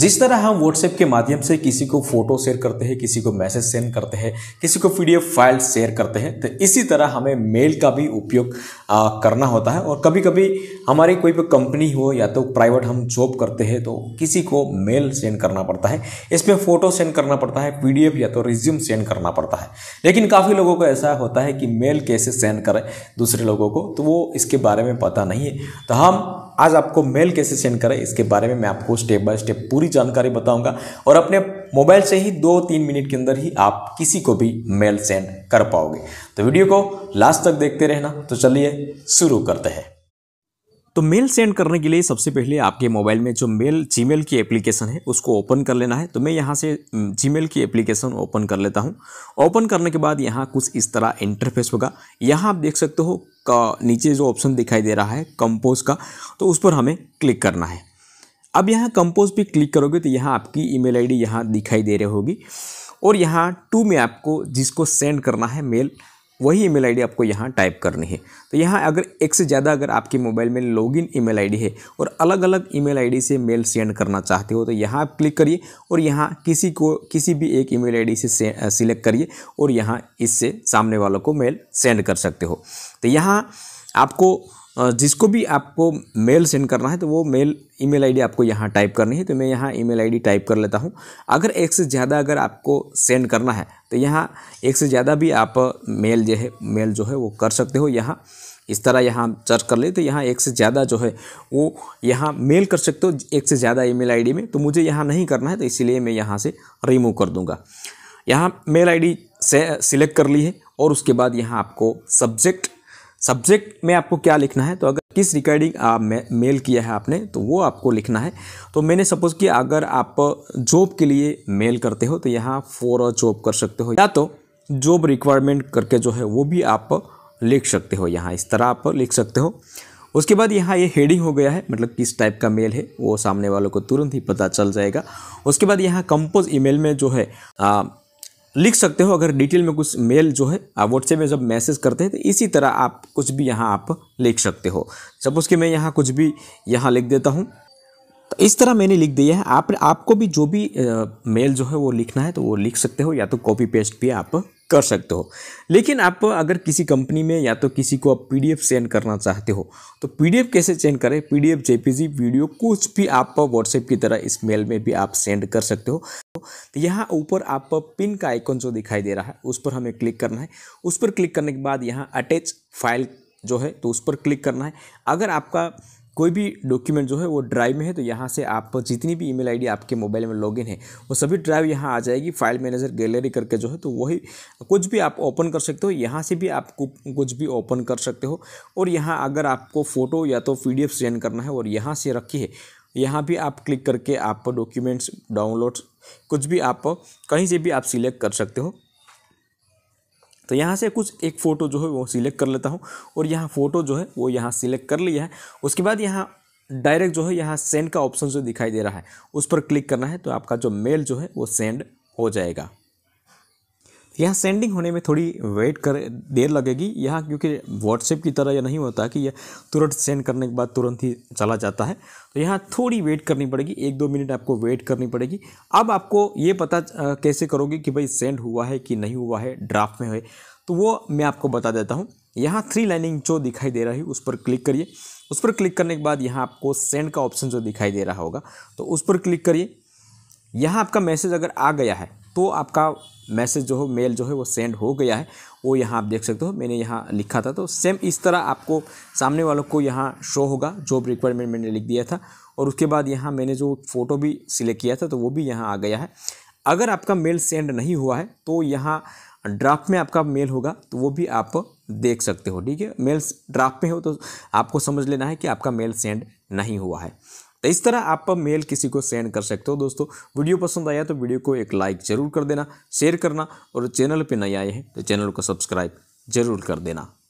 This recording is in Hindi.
जिस तरह हम व्हाट्सएप के माध्यम से किसी को फोटो शेयर करते हैं किसी को मैसेज सेंड करते हैं किसी को पीडीएफ फाइल शेयर करते हैं तो इसी तरह हमें मेल का भी उपयोग करना होता है और कभी कभी हमारी कोई भी कंपनी हो या तो प्राइवेट हम जॉब करते हैं तो किसी को मेल सेंड करना पड़ता है इसमें फ़ोटो सेंड करना पड़ता है पी या तो रिज्यूम सेंड करना पड़ता है लेकिन काफ़ी लोगों को ऐसा होता है कि मेल कैसे सेंड करें दूसरे लोगों को तो वो इसके बारे में पता नहीं है तो हम आज आपको मेल कैसे सेंड करें इसके बारे में मैं आपको स्टेप बाय स्टेप पूरी जानकारी बताऊंगा और अपने मोबाइल से ही दो तीन मिनट के अंदर ही आप किसी को भी मेल सेंड कर पाओगे तो वीडियो को लास्ट तक देखते रहना तो चलिए शुरू करते हैं तो मेल सेंड करने के लिए सबसे पहले आपके मोबाइल में जो मेल जीमेल की एप्लीकेशन है उसको ओपन कर लेना है तो मैं यहाँ से जीमेल की एप्लीकेशन ओपन कर लेता हूँ ओपन करने के बाद यहाँ कुछ इस तरह इंटरफेस होगा यहाँ आप देख सकते हो का नीचे जो ऑप्शन दिखाई दे रहा है कंपोज का तो उस पर हमें क्लिक करना है अब यहाँ कंपोज पर क्लिक करोगे तो यहाँ आपकी ई मेल यहाँ दिखाई दे रही होगी और यहाँ टू में आपको जिसको सेंड करना है मेल वही ईमेल आईडी आपको यहाँ टाइप करनी है तो यहाँ अगर एक से ज़्यादा अगर आपके मोबाइल में लॉगिन ईमेल आईडी है और अलग अलग ईमेल आईडी से मेल सेंड करना चाहते हो तो यहाँ आप क्लिक करिए और यहाँ किसी को किसी भी एक ईमेल आईडी से सिलेक्ट करिए और यहाँ इससे सामने वालों को मेल सेंड कर सकते हो तो यहाँ आपको जिसको भी आपको मेल सेंड करना है तो वो मेल ईमेल आईडी आपको यहाँ टाइप करनी है तो मैं यहाँ ईमेल आईडी टाइप कर लेता हूँ अगर एक से ज़्यादा अगर आपको सेंड करना है तो यहाँ एक से ज़्यादा भी आप मेल जो है मेल जो है वो कर सकते हो यहाँ इस तरह यहाँ सर्च कर ले तो यहाँ एक से ज़्यादा जो है वो यहाँ मेल कर सकते हो एक से ज़्यादा ई मेल में तो मुझे यहाँ नहीं करना है तो इसीलिए मैं यहाँ से रिमूव कर दूँगा यहाँ मेल आई डी सेलेक्ट कर ली है और उसके बाद यहाँ आपको सब्जेक्ट सब्जेक्ट में आपको क्या लिखना है तो अगर किस रिकॉर्डिंग आप मेल किया है आपने तो वो आपको लिखना है तो मैंने सपोज किया अगर आप जॉब के लिए मेल करते हो तो यहाँ फॉर जॉब कर सकते हो या तो जॉब रिक्वायरमेंट करके जो है वो भी आप लिख सकते हो यहाँ इस तरह आप लिख सकते हो उसके बाद यहाँ ये हेडिंग हो गया है मतलब किस टाइप का मेल है वो सामने वालों को तुरंत ही पता चल जाएगा उसके बाद यहाँ कंपोज ईमेल में जो है आ, लिख सकते हो अगर डिटेल में कुछ मेल जो है आप व्हाट्सएप में जब मैसेज करते हैं तो इसी तरह आप कुछ भी यहाँ आप लिख सकते हो सपोज कि मैं यहाँ कुछ भी यहाँ लिख देता हूँ तो इस तरह मैंने लिख दिया है आप आपको भी जो भी आ, मेल जो है वो लिखना है तो वो लिख सकते हो या तो कॉपी पेस्ट भी आप कर सकते हो लेकिन आप अगर किसी कंपनी में या तो किसी को आप पी सेंड करना चाहते हो तो पी कैसे सेंड करें पी डी वीडियो कुछ भी आप व्हाट्सएप की तरह इस मेल में भी आप सेंड कर सकते हो तो यहाँ ऊपर आप पिन का आइकन जो दिखाई दे रहा है उस पर हमें क्लिक करना है उस पर क्लिक करने के बाद यहाँ अटैच फाइल जो है तो उस पर क्लिक करना है अगर आपका कोई भी डॉक्यूमेंट जो है वो ड्राइव में है तो यहाँ से आप जितनी भी ईमेल आईडी आपके मोबाइल में लॉगिन है वो सभी ड्राइव यहाँ आ जाएगी फाइल मैनेजर गैलरी करके जो है तो वही कुछ भी आप ओपन कर सकते हो यहाँ से भी आप कुछ भी ओपन कर सकते हो और यहाँ अगर आपको फ़ोटो या तो पी सेंड करना है और यहाँ से रखी है यहाँ भी आप क्लिक करके आप डॉक्यूमेंट्स डाउनलोड्स कुछ भी आप कहीं से भी आप सिलेक्ट कर सकते हो तो यहाँ से कुछ एक फ़ोटो जो है वो सिलेक्ट कर लेता हूँ और यहाँ फ़ोटो जो है वो यहाँ सिलेक्ट कर लिया है उसके बाद यहाँ डायरेक्ट जो है यहाँ सेंड का ऑप्शन जो दिखाई दे रहा है उस पर क्लिक करना है तो आपका जो मेल जो है वो सेंड हो जाएगा यहाँ सेंडिंग होने में थोड़ी वेट कर देर लगेगी यहाँ क्योंकि व्हाट्सएप की तरह यह नहीं होता कि यह तुरंत सेंड करने के बाद तुरंत ही चला जाता है तो यहाँ थोड़ी वेट करनी पड़ेगी एक दो मिनट आपको वेट करनी पड़ेगी अब आपको ये पता कैसे करोगे कि भाई सेंड हुआ है कि नहीं हुआ है ड्राफ्ट में है तो वो मैं आपको बता देता हूँ यहाँ थ्री लाइनिंग जो दिखाई दे रही है उस पर क्लिक करिए उस पर क्लिक करने के बाद यहाँ आपको सेंड का ऑप्शन जो दिखाई दे रहा होगा तो उस पर क्लिक करिए यहाँ आपका मैसेज अगर आ गया है तो आपका मैसेज जो हो मेल जो है वो सेंड हो गया है वो यहाँ आप देख सकते हो मैंने यहाँ लिखा था तो सेम इस तरह आपको सामने वालों को यहाँ शो होगा जॉब रिक्वायरमेंट मैंने लिख दिया था और उसके बाद यहाँ मैंने जो फ़ोटो भी सिलेक्ट किया था तो वो भी यहाँ आ गया है अगर आपका मेल सेंड नहीं हुआ है तो यहाँ ड्राफ्ट में आपका मेल होगा तो वो भी आप देख सकते हो ठीक है मेल ड्राफ्ट में हो तो आपको समझ लेना है कि आपका मेल सेंड नहीं हुआ है तो इस तरह आप मेल किसी को सेंड कर सकते हो दोस्तों वीडियो पसंद आया तो वीडियो को एक लाइक ज़रूर कर देना शेयर करना और चैनल पर नए आए हैं तो चैनल को सब्सक्राइब ज़रूर कर देना